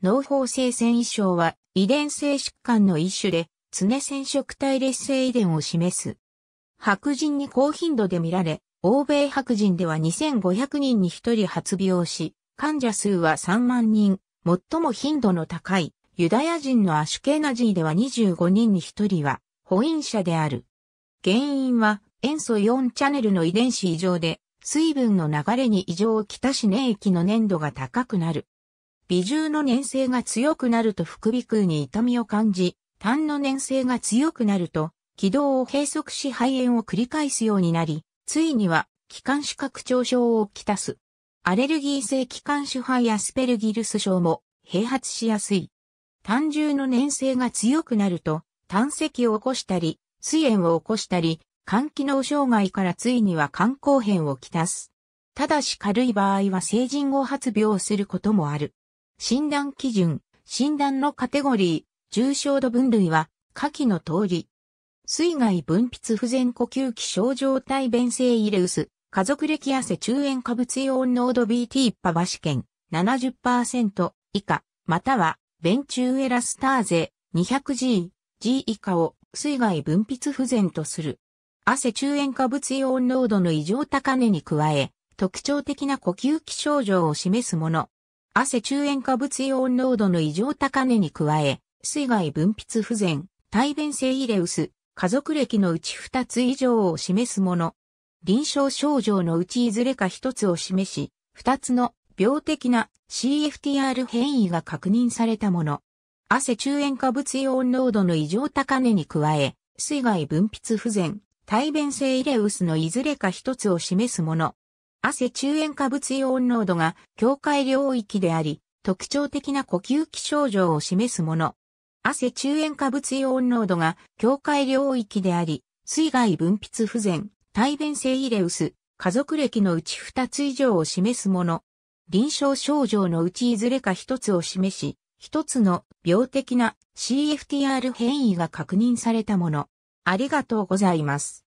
脳法性繊維症は遺伝性疾患の一種で、常染色体劣性遺伝を示す。白人に高頻度で見られ、欧米白人では2500人に1人発病し、患者数は3万人、最も頻度の高いユダヤ人のアシュケナジーでは25人に1人は、保因者である。原因は塩素4チャネルの遺伝子異常で、水分の流れに異常をきたし粘液の粘度が高くなる。微重の粘性が強くなると副鼻腔に痛みを感じ、痰の粘性が強くなると、気道を閉塞し肺炎を繰り返すようになり、ついには、気管支拡張症をきたす。アレルギー性気管支肺やスペルギルス症も併発しやすい。単重の粘性が強くなると、胆石を起こしたり、水炎を起こしたり、肝機能障害からついには肝硬変をきたす。ただし軽い場合は成人後発病することもある。診断基準、診断のカテゴリー、重症度分類は、下記の通り。水害分泌不全呼吸器症状体弁性イレウス、家族歴汗中塩化物イオン濃度 BT パバ試験70%以下、または、ベンチューエラスターゼ 200G、G 以下を水害分泌不全とする。汗中塩化物イオン濃度の異常高値に加え、特徴的な呼吸器症状を示すもの、汗中塩化物イオン濃度の異常高値に加え、水害分泌不全、対便性イレウス、家族歴のうち2つ以上を示すもの。臨床症状のうちいずれか1つを示し、2つの病的な CFTR 変異が確認されたもの。汗中塩化物イオン濃度の異常高値に加え、水害分泌不全、対便性イレウスのいずれか1つを示すもの。汗中塩化物イオン濃度が境界領域であり、特徴的な呼吸器症状を示すもの。汗中塩化物イオン濃度が境界領域であり、水害分泌不全、体便性イレウス、家族歴のうち2つ以上を示すもの。臨床症状のうちいずれか1つを示し、1つの病的な CFTR 変異が確認されたもの。ありがとうございます。